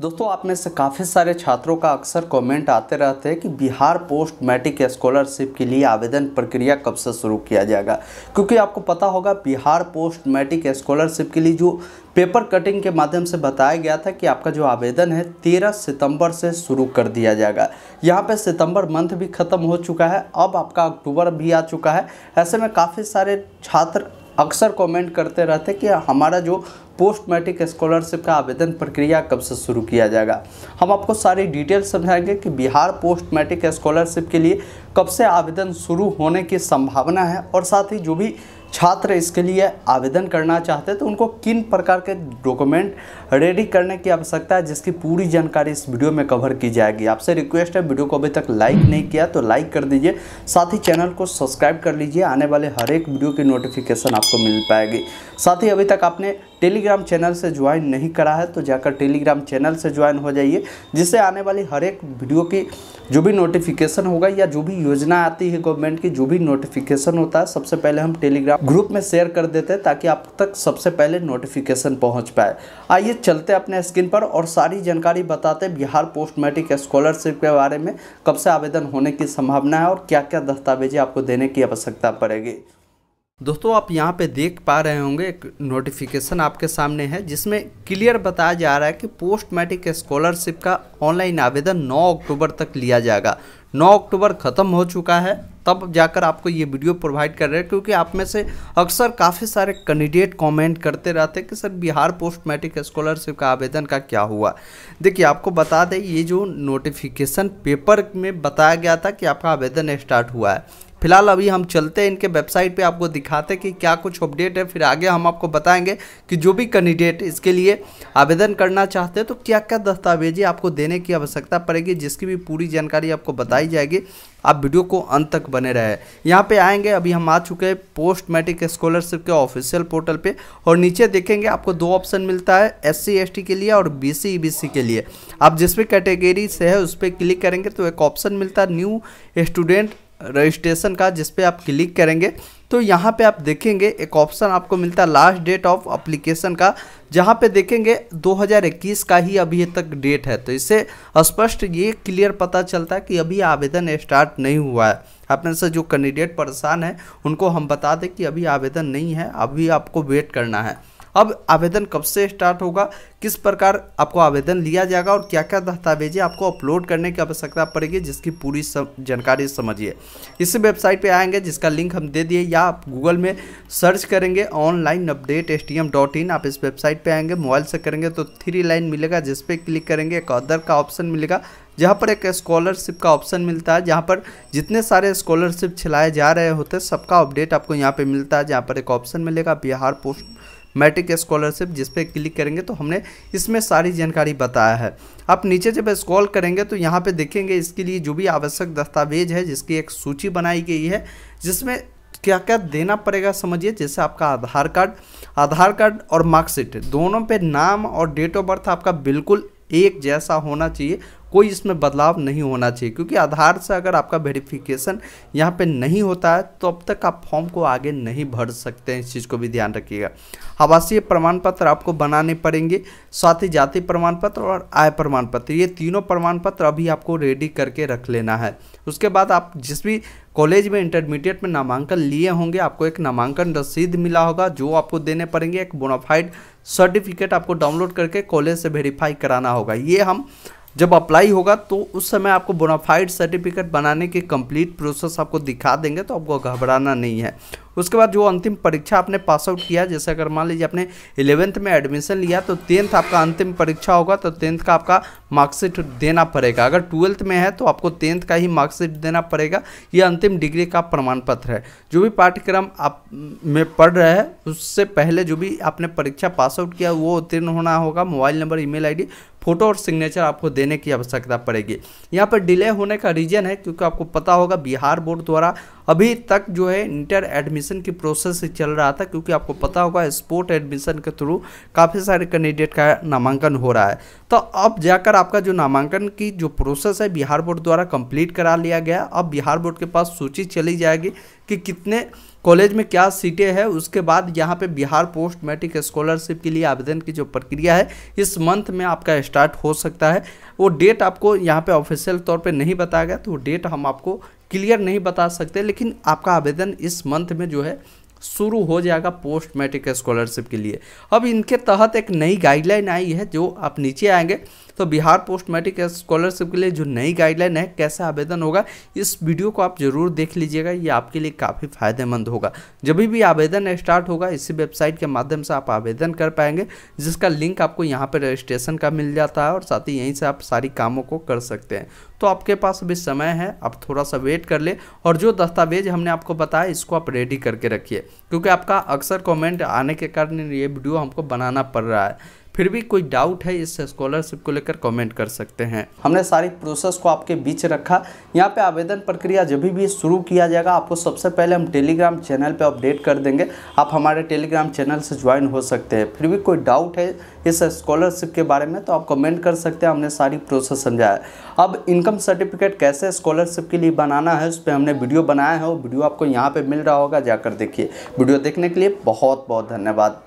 दोस्तों आप में से काफ़ी सारे छात्रों का अक्सर कमेंट आते रहते हैं कि बिहार पोस्ट मैट्रिक स्कॉलरशिप के लिए आवेदन प्रक्रिया कब से शुरू किया जाएगा क्योंकि आपको पता होगा बिहार पोस्ट मैट्रिक स्कॉलरशिप के लिए जो पेपर कटिंग के माध्यम से बताया गया था कि आपका जो आवेदन है 13 सितंबर से शुरू कर दिया जाएगा यहाँ पे सितंबर मंथ भी ख़त्म हो चुका है अब आपका अक्टूबर भी आ चुका है ऐसे में काफ़ी सारे छात्र अक्सर कमेंट करते रहते कि हमारा जो पोस्ट मैट्रिक स्कॉलरशिप का आवेदन प्रक्रिया कब से शुरू किया जाएगा हम आपको सारी डिटेल समझाएंगे कि बिहार पोस्ट मैट्रिक स्कॉलरशिप के लिए कब से आवेदन शुरू होने की संभावना है और साथ ही जो भी छात्र इसके लिए आवेदन करना चाहते हैं तो उनको किन प्रकार के डॉक्यूमेंट रेडी करने की आवश्यकता है जिसकी पूरी जानकारी इस वीडियो में कवर की जाएगी आपसे रिक्वेस्ट है वीडियो को अभी तक लाइक नहीं किया तो लाइक कर दीजिए साथ ही चैनल को सब्सक्राइब कर लीजिए आने वाले हर एक वीडियो की नोटिफिकेशन आपको मिल पाएगी साथ ही अभी तक आपने टेलीग्राम चैनल से ज्वाइन नहीं करा है तो जाकर टेलीग्राम चैनल से ज्वाइन हो जाइए जिससे आने वाली हर एक वीडियो की जो भी नोटिफिकेशन होगा या जो भी योजना आती है गवर्नमेंट की जो भी नोटिफिकेशन होता है सबसे पहले हम टेलीग्राम ग्रुप में शेयर कर देते हैं ताकि आप तक सबसे पहले नोटिफिकेशन पहुँच पाए आइए चलते अपने स्क्रीन पर और सारी जानकारी बताते बिहार पोस्ट मैट्रिक स्कॉलरशिप के बारे में कब से आवेदन होने की संभावना है और क्या क्या दस्तावेजें आपको देने की आवश्यकता पड़ेगी दोस्तों आप यहाँ पे देख पा रहे होंगे एक नोटिफिकेशन आपके सामने है जिसमें क्लियर बताया जा रहा है कि पोस्ट मैट्रिक स्कॉलरशिप का ऑनलाइन आवेदन 9 अक्टूबर तक लिया जाएगा 9 अक्टूबर ख़त्म हो चुका है तब जाकर आपको ये वीडियो प्रोवाइड कर रहे हैं क्योंकि आप में से अक्सर काफ़ी सारे कैंडिडेट कमेंट करते रहते हैं कि sir Bihar post matric scholarship का आवेदन का क्या हुआ देखिए आपको बता दें ये जो नोटिफिकेशन पेपर में बताया गया था कि आपका आवेदन स्टार्ट हुआ है फिलहाल अभी हम चलते हैं इनके वेबसाइट पे आपको दिखाते हैं कि क्या कुछ अपडेट है फिर आगे हम आपको बताएंगे कि जो भी कैंडिडेट इसके लिए आवेदन करना चाहते हैं तो क्या क्या दस्तावेजी आपको देने की आवश्यकता पड़ेगी जिसकी भी पूरी जानकारी आपको बताई जाएगी आप वीडियो को अंत तक बने रहे यहाँ पे आएंगे अभी हम आ चुके हैं पोस्ट मैट्रिक स्कॉलरशिप के ऑफिशियल पोर्टल पे और नीचे देखेंगे आपको दो ऑप्शन मिलता है एस सी के लिए और बी सी e के लिए आप जिस भी कैटेगरी से है उस पर क्लिक करेंगे तो एक ऑप्शन मिलता है न्यू स्टूडेंट रजिस्ट्रेशन का जिस आप क्लिक करेंगे तो यहाँ पे आप देखेंगे एक ऑप्शन आपको मिलता है लास्ट डेट ऑफ अप्लीकेशन का जहाँ पे देखेंगे 2021 का ही अभी तक डेट है तो इससे स्पष्ट ये क्लियर पता चलता है कि अभी आवेदन स्टार्ट नहीं हुआ है अपने से जो कैंडिडेट परेशान है उनको हम बता दें कि अभी आवेदन नहीं है अभी आपको वेट करना है अब आवेदन कब से स्टार्ट होगा किस प्रकार आपको आवेदन लिया जाएगा और क्या क्या दस्तावेजें आपको अपलोड करने की आवश्यकता पड़ेगी जिसकी पूरी सम, जानकारी समझिए इस वेबसाइट पे आएंगे जिसका लिंक हम दे दिए या आप गूगल में सर्च करेंगे ऑनलाइन अपडेट एस आप इस वेबसाइट पर आएंगे मोबाइल से करेंगे तो थ्री लाइन मिलेगा जिस पर क्लिक करेंगे एक अदर का ऑप्शन मिलेगा जहाँ पर एक स्कॉलरशिप का ऑप्शन मिलता है जहाँ पर जितने सारे स्कॉलरशिप छिलाए जा रहे होते हैं सबका अपडेट आपको यहाँ पे मिलता है जहाँ पर एक ऑप्शन मिलेगा बिहार पोस्ट मैट्रिक स्कॉलरशिप जिस पर क्लिक करेंगे तो हमने इसमें सारी जानकारी बताया है आप नीचे जब स्क्रॉल करेंगे तो यहाँ पे देखेंगे इसके लिए जो भी आवश्यक दस्तावेज है जिसकी एक सूची बनाई गई है जिसमें क्या क्या देना पड़ेगा समझिए जैसे आपका आधार कार्ड आधार कार्ड और मार्कशीट दोनों पे नाम और डेट ऑफ बर्थ आपका बिल्कुल एक जैसा होना चाहिए कोई इसमें बदलाव नहीं होना चाहिए क्योंकि आधार से अगर आपका वेरिफिकेशन यहाँ पे नहीं होता है तो अब तक आप फॉर्म को आगे नहीं भर सकते हैं इस चीज़ को भी ध्यान रखिएगा आवासीय प्रमाण पत्र आपको बनाने पड़ेंगे साथ ही जाति प्रमाण पत्र और आय प्रमाण पत्र ये तीनों प्रमाण पत्र अभी आपको रेडी करके रख लेना है उसके बाद आप जिस भी कॉलेज में इंटरमीडिएट में नामांकन लिए होंगे आपको एक नामांकन रसीद मिला होगा जो आपको देने पड़ेंगे एक बोनाफाइड सर्टिफिकेट आपको डाउनलोड करके कॉलेज से वेरीफाई कराना होगा ये हम जब अप्लाई होगा तो उस समय आपको बोनाफाइड सर्टिफिकेट बनाने के कंप्लीट प्रोसेस आपको दिखा देंगे तो आपको घबराना नहीं है उसके बाद जो अंतिम परीक्षा आपने पास आउट किया जैसे अगर मान लीजिए आपने इलेवेंथ में एडमिशन लिया तो टेंथ आपका अंतिम परीक्षा होगा तो टेंथ का आपका मार्कशीट देना पड़ेगा अगर ट्वेल्थ में है तो आपको टेंथ का ही मार्कशीट देना पड़ेगा ये अंतिम डिग्री का प्रमाण पत्र है जो भी पाठ्यक्रम आप में पढ़ रहे हैं उससे पहले जो भी आपने परीक्षा पास आउट किया वो उत्तीर्ण होना होगा mobile number email photo और सिग्नेचर आपको देने की आवश्यकता पड़ेगी यहाँ पर डिले होने का रीजन है क्योंकि आपको पता होगा बिहार बोर्ड द्वारा अभी तक जो है इंटर एडमिशन की प्रोसेस चल रहा था क्योंकि आपको पता होगा स्पोर्ट एडमिशन के थ्रू काफ़ी सारे कैंडिडेट का नामांकन हो रहा है तो अब जाकर आपका जो नामांकन की जो प्रोसेस है बिहार बोर्ड द्वारा कंप्लीट करा लिया गया अब बिहार बोर्ड के पास सूची चली जाएगी कि कितने कॉलेज में क्या सीटें हैं उसके बाद यहाँ पे बिहार पोस्ट मैट्रिक स्कॉलरशिप के लिए आवेदन की जो प्रक्रिया है इस मंथ में आपका स्टार्ट हो सकता है वो डेट आपको यहाँ पे ऑफिशियल तौर पे नहीं बताया गया तो वो डेट हम आपको क्लियर नहीं बता सकते लेकिन आपका आवेदन इस मंथ में जो है शुरू हो जाएगा पोस्ट मैट्रिक स्कॉलरशिप के लिए अब इनके तहत एक नई गाइडलाइन आई है जो आप नीचे आएंगे तो बिहार पोस्ट मैट्रिक स्कॉलरशिप के लिए जो नई गाइडलाइन है कैसे आवेदन होगा इस वीडियो को आप जरूर देख लीजिएगा ये आपके लिए काफ़ी फायदेमंद होगा जब भी आवेदन स्टार्ट होगा इसी वेबसाइट के माध्यम से आप आवेदन कर पाएंगे जिसका लिंक आपको यहाँ पर रजिस्ट्रेशन का मिल जाता है और साथ ही यहीं से आप सारी कामों को कर सकते हैं तो आपके पास अभी समय है आप थोड़ा सा वेट कर ले और जो दस्तावेज हमने आपको बताया इसको आप रेडी करके रखिए क्योंकि आपका अक्सर कमेंट आने के कारण ये वीडियो हमको बनाना पड़ रहा है फिर भी कोई डाउट है इस स्कॉलरशिप को लेकर कमेंट कर सकते हैं हमने सारी प्रोसेस को आपके बीच रखा यहाँ पे आवेदन प्रक्रिया जब भी शुरू किया जाएगा आपको सबसे पहले हम टेलीग्राम चैनल पे अपडेट कर देंगे आप हमारे टेलीग्राम चैनल से ज्वाइन हो सकते हैं फिर भी कोई डाउट है इस स्कॉलरशिप के बारे में तो आप कमेंट कर सकते हैं हमने सारी प्रोसेस समझाया अब इनकम सर्टिफिकेट कैसे स्कॉलरशिप के लिए बनाना है उस पर हमने वीडियो बनाया है वो वीडियो आपको यहाँ पर मिल रहा होगा जाकर देखिए वीडियो देखने के लिए बहुत बहुत धन्यवाद